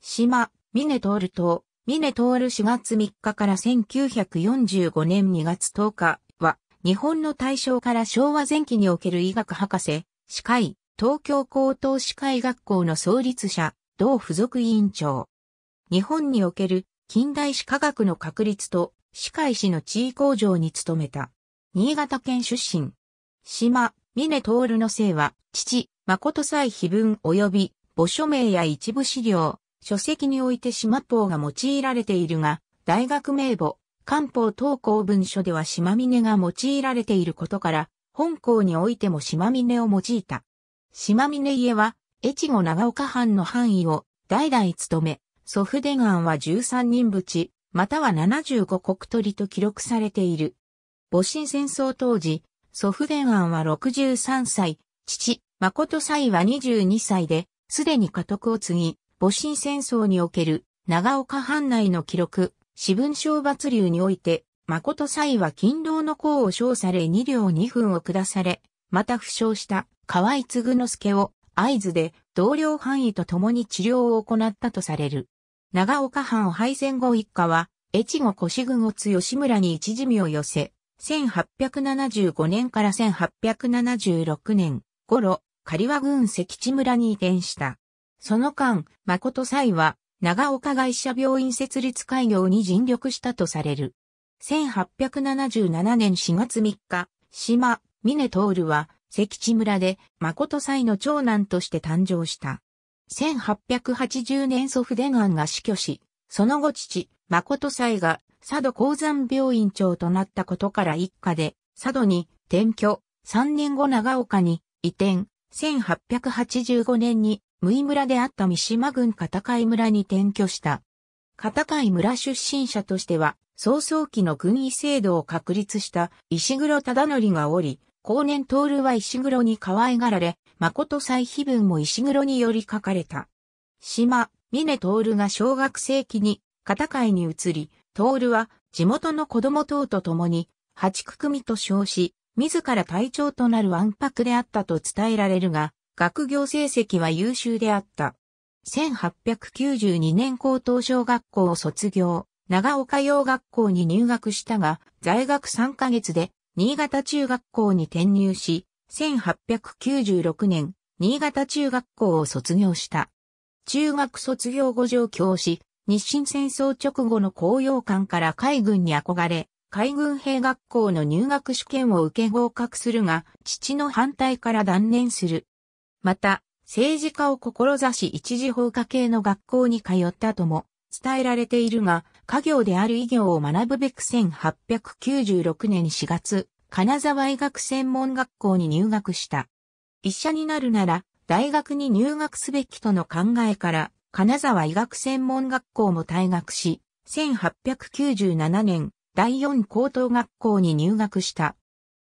島、峰徹島、峰徹4月3日から1945年2月10日は、日本の大正から昭和前期における医学博士、歯科医、東京高等歯科医学校の創立者、同付属委員長。日本における近代歯科学の確立と歯科医師の地位向上に努めた。新潟県出身。島、峰徹の姓は、父、誠妻碑文及び、墓所名や一部資料、書籍において島法が用いられているが、大学名簿、官報投稿文書では島峰が用いられていることから、本校においても島峰を用いた。島峰家は、越後長岡藩の範囲を代々務め、祖父伝案は13人ち、または75国取と記録されている。戊辰戦争当時、祖父伝案は63歳、父、誠妻は22歳で、すでに家督を継ぎ、戊辰戦争における長岡藩内の記録、私文章罰流において、誠祭は勤労の功を称され2両2分を下され、また負傷した河合嗣之助を合図で同僚範囲と共に治療を行ったとされる。長岡藩敗戦後一家は、越後越軍を津吉村に一時身を寄せ、1875年から1876年頃、刈羽郡関地村に移転した。その間、誠祭は、長岡外社病院設立開業に尽力したとされる。1877年4月3日、島、峰徹は、関地村で、誠祭の長男として誕生した。1880年祖父出願が死去し、その後父、誠祭が、佐渡鉱山病院長となったことから一家で、佐渡に転居、3年後長岡に移転、1885年に無井村であった三島郡片貝村に転居した。片貝村出身者としては、早々期の軍医制度を確立した石黒忠則がおり、後年徹は石黒に可愛がられ、誠祭碑文も石黒により書かれた。島、峰徹が小学生期に、片貝に移り、徹は地元の子供等と共に、八九組と称し、自ら隊長となる安泊であったと伝えられるが、学業成績は優秀であった。1892年高等小学校を卒業、長岡洋学校に入学したが、在学3ヶ月で、新潟中学校に転入し、1896年、新潟中学校を卒業した。中学卒業後上京し、日清戦争直後の高揚館から海軍に憧れ、海軍兵学校の入学試験を受け合格するが、父の反対から断念する。また、政治家を志し一時放課系の学校に通った後も伝えられているが、家業である医業を学ぶべく1896年4月、金沢医学専門学校に入学した。医者になるなら、大学に入学すべきとの考えから、金沢医学専門学校も退学し、1897年、第四高等学校に入学した。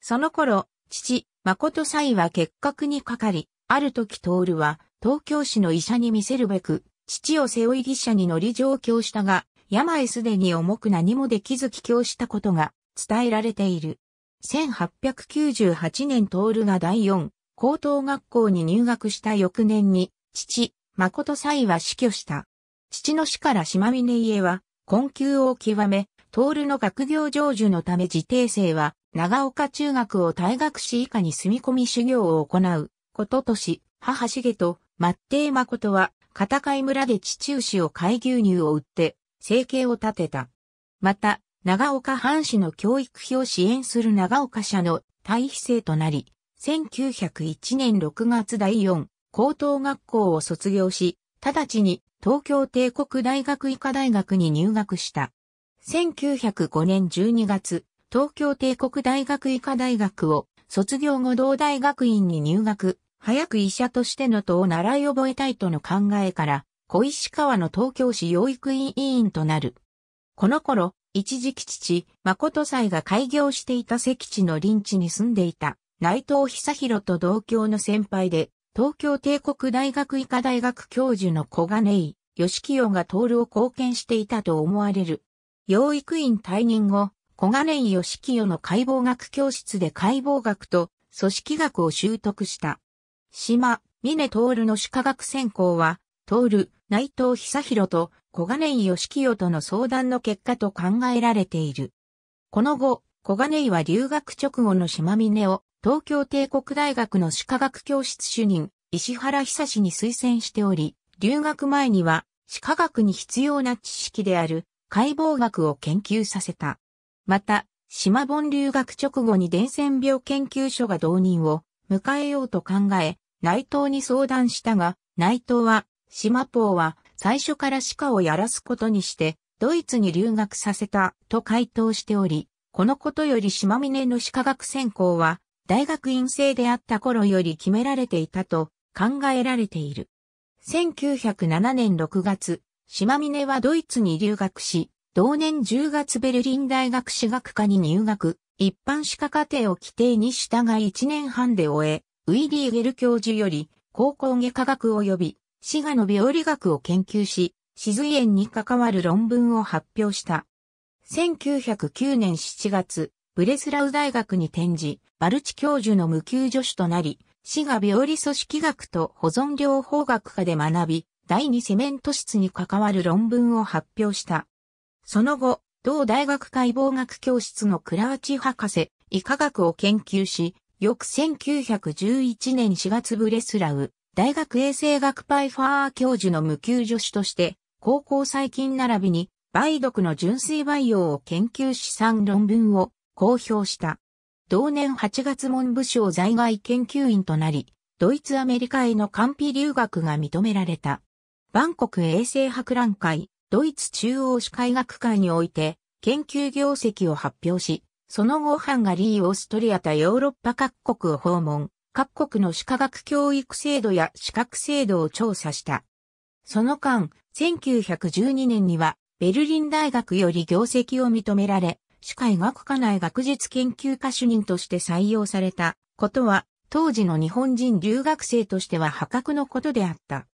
その頃、父、誠妻は結核にかかり、ある時トールは、東京市の医者に見せるべく、父を背負い医者に乗り上京したが、病すでに重く何もできず帰京したことが伝えられている。1898年トールが第4高等学校に入学した翌年に、父、誠妻は死去した。父の死から島峰家は、困窮を極め、トールの学業成就のため自定生は、長岡中学を退学し以下に住み込み修行を行う。こととし、母しげと、マッ誠は、片貝村で父牛を飼い牛乳を売って、生計を立てた。また、長岡藩士の教育費を支援する長岡社の退避生となり、1901年6月第4高等学校を卒業し、直ちに東京帝国大学医科大学に入学した。1905年12月、東京帝国大学医科大学を卒業後同大学院に入学、早く医者としての戸を習い覚えたいとの考えから、小石川の東京市養育院委員となる。この頃、一時期父、誠妻が開業していた石地の臨地に住んでいた、内藤久弘と同郷の先輩で、東京帝国大学医科大学教授の小金井、吉清が徹を貢献していたと思われる。養育院退任後、小金井義清の解剖学教室で解剖学と組織学を習得した。島、峰徹の主科学専攻は、徹、内藤久弘と小金井義清との相談の結果と考えられている。この後、小金井は留学直後の島峰を東京帝国大学の歯科学教室主任、石原久志に推薦しており、留学前には歯科学に必要な知識である解剖学を研究させた。また、島本留学直後に伝染病研究所が導入を迎えようと考え、内藤に相談したが、内藤は、島ポーは最初から鹿をやらすことにして、ドイツに留学させたと回答しており、このことより島峰の歯科学専攻は、大学院生であった頃より決められていたと考えられている。1907年6月、島峰はドイツに留学し、同年10月ベルリン大学史学科に入学。一般歯科課程を規定に従い1年半で終え、ウィリーゲル教授より、高校外科学及び、滋賀の病理学を研究し、歯髄炎に関わる論文を発表した。1909年7月、ブレスラウ大学に転じ、バルチ教授の無給助手となり、滋賀病理組織学と保存療法学科で学び、第二セメント室に関わる論文を発表した。その後、同大学解剖学教室の倉内博士、医科学を研究し、翌1911年4月ブレスラウ、大学衛生学パイファー教授の無給助手として、高校細菌並びに梅毒の純粋培養を研究し3論文を公表した。同年8月文部省在外研究員となり、ドイツアメリカへの完備留学が認められた。バンコク衛生博覧会、ドイツ中央市海学会において研究業績を発表し、その後ハンガリー、オーストリアとヨーロッパ各国を訪問、各国の歯科学教育制度や資格制度を調査した。その間、1912年にはベルリン大学より業績を認められ、歯科医学科内学術研究科主任として採用されたことは、当時の日本人留学生としては破格のことであった。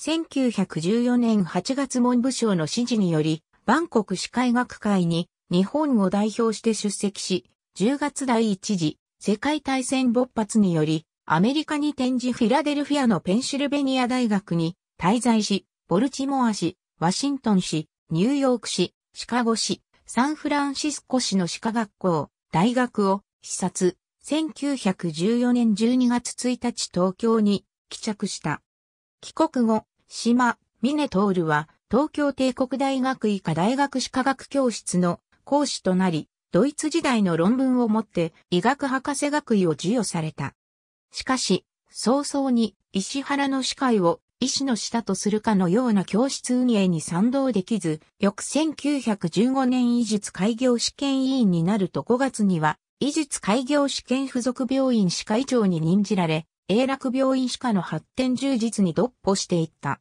1914年8月文部省の指示により、バンコク市会学会に日本を代表して出席し、10月第一次世界大戦勃発により、アメリカに転じフィラデルフィアのペンシルベニア大学に滞在し、ボルチモア市、ワシントン市、ニューヨーク市、シカゴ市、サンフランシスコ市の歯科学校、大学を視察、1914年12月1日東京に帰着した。帰国後、島、峰徹は、東京帝国大学医科大学歯科学教室の講師となり、ドイツ時代の論文をもって医学博士学位を授与された。しかし、早々に石原の司会を医師の下とするかのような教室運営に賛同できず、翌1915年医術開業試験委員になると5月には、医術開業試験付属病院歯科医長に任じられ、永楽病院歯科の発展充実に独歩していった。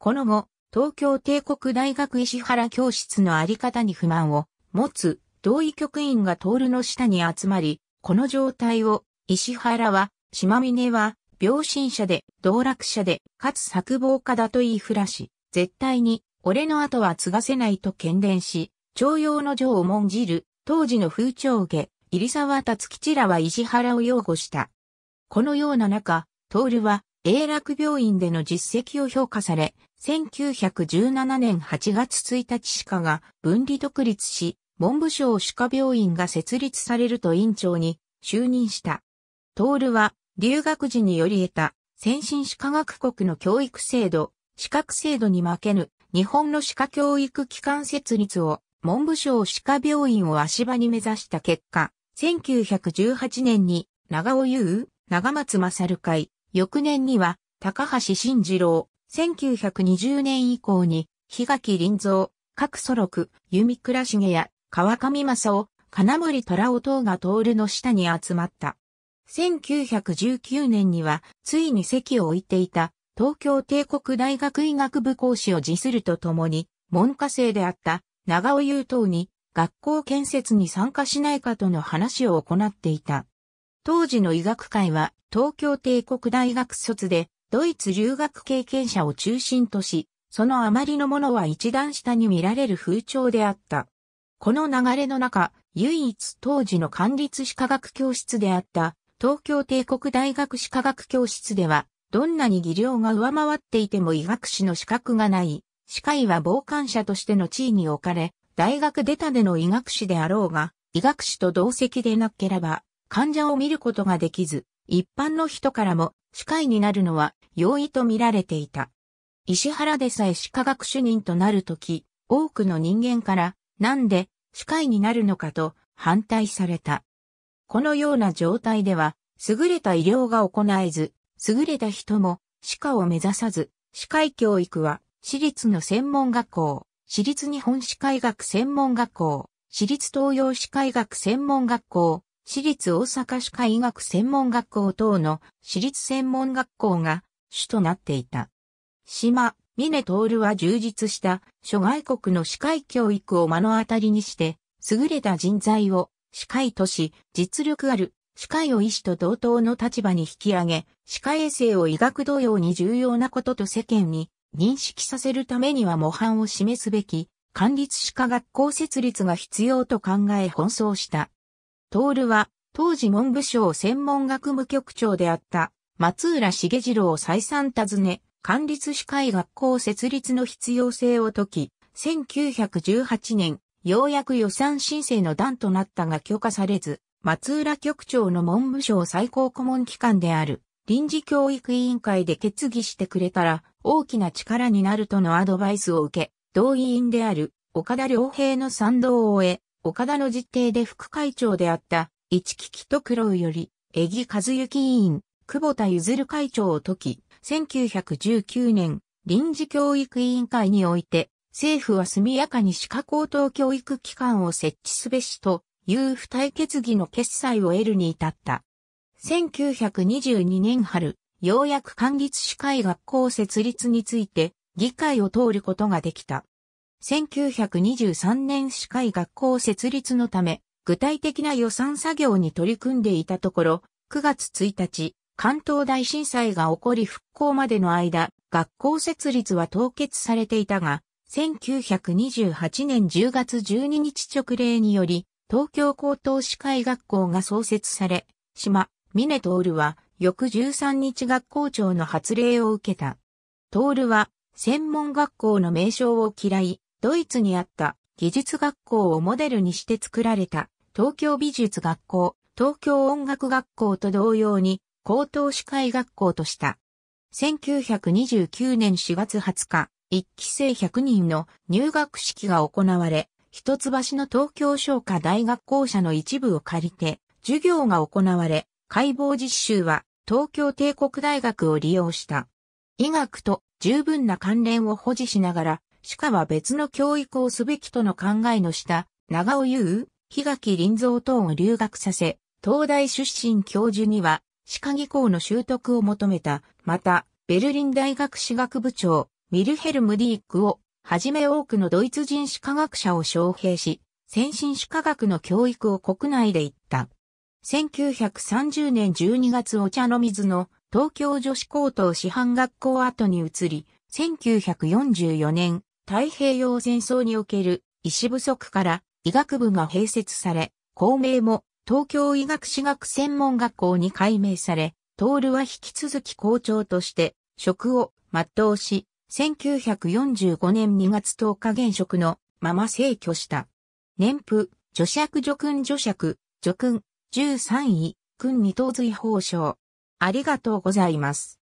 この後、東京帝国大学石原教室のあり方に不満を持つ同意局員が徹の下に集まり、この状態を石原は、島峰は、病心者で、道楽者で、かつ作望家だと言いふらし、絶対に、俺の後は継がせないと懸伝し、徴用の情を重んじる、当時の風潮下、入沢達吉らは石原を擁護した。このような中、トールは永楽病院での実績を評価され、1917年8月1日歯科が分離独立し、文部省歯科病院が設立されると院長に就任した。トールは留学時により得た先進歯科学国の教育制度、資格制度に負けぬ日本の歯科教育機関設立を文部省歯科病院を足場に目指した結果、1918年に長尾優長松勝会、翌年には、高橋慎次郎、1920年以降に、日垣林蔵、各祖録、弓倉重や、川上正夫、金森虎尾等が徹の下に集まった。1919年には、ついに席を置いていた、東京帝国大学医学部講師を辞するとともに、文科生であった長尾優等に学校建設に参加しないかとの話を行っていた。当時の医学界は東京帝国大学卒でドイツ留学経験者を中心とし、そのあまりのものは一段下に見られる風潮であった。この流れの中、唯一当時の管理士科学教室であった東京帝国大学士科学教室では、どんなに技量が上回っていても医学士の資格がない、歯科医は傍観者としての地位に置かれ、大学出たでの医学士であろうが、医学士と同席でなければ、患者を見ることができず、一般の人からも歯科医になるのは容易と見られていた。石原でさえ歯科学主任となるとき、多くの人間からなんで歯科医になるのかと反対された。このような状態では、優れた医療が行えず、優れた人も歯科を目指さず、歯科医教育は私立の専門学校、私立日本歯科医学専門学校、私立東洋歯科医学専門学校、私立大阪歯科医学専門学校等の私立専門学校が主となっていた。島、峰徹は充実した諸外国の歯科医教育を目の当たりにして、優れた人材を歯科医とし、実力ある歯科医を医師と同等の立場に引き上げ、歯科衛生を医学同様に重要なことと世間に認識させるためには模範を示すべき、管理歯科学校設立が必要と考え奔走した。徹は、当時文部省専門学部局長であった、松浦茂次郎を再三尋ね、管理司会学校設立の必要性を説き、1918年、ようやく予算申請の段となったが許可されず、松浦局長の文部省最高顧問機関である、臨時教育委員会で決議してくれたら、大きな力になるとのアドバイスを受け、同委員である、岡田良平の賛同を得、岡田の実定で副会長であった、市木木と黒労より、江木和幸委員、久保田譲会長を解き、1919年、臨時教育委員会において、政府は速やかに歯科高等教育機関を設置すべしという付帯決議の決裁を得るに至った。1922年春、ようやく管理歯科医学校設立について議会を通ることができた。1923年歯科医学校設立のため、具体的な予算作業に取り組んでいたところ、9月1日、関東大震災が起こり復興までの間、学校設立は凍結されていたが、1928年10月12日直令により、東京高等歯科医学校が創設され、島、峰徹は、翌13日学校長の発令を受けた。徹は、専門学校の名称を嫌い、ドイツにあった技術学校をモデルにして作られた東京美術学校、東京音楽学校と同様に高等司会学校とした。1929年4月20日、1期生100人の入学式が行われ、一橋の東京商科大学校舎の一部を借りて、授業が行われ、解剖実習は東京帝国大学を利用した。医学と十分な関連を保持しながら、歯科は別の教育をすべきとの考えの下、長尾優、日垣林蔵等を留学させ、東大出身教授には、歯科技工の習得を求めた。また、ベルリン大学歯学部長、ミルヘルム・ディークを、はじめ多くのドイツ人歯科学者を招聘し、先進歯科学の教育を国内で行った。1930年12月お茶の水の東京女子高等師範学校後に移り、1944年太平洋戦争における医師不足から医学部が併設され、校名も東京医学士学専門学校に改名され、トールは引き続き校長として職を全うし、1945年2月10日現職のまま逝去した。年譜、助尺助訓助爵、助訓、13位、訓二等随法賞。ありがとうございます。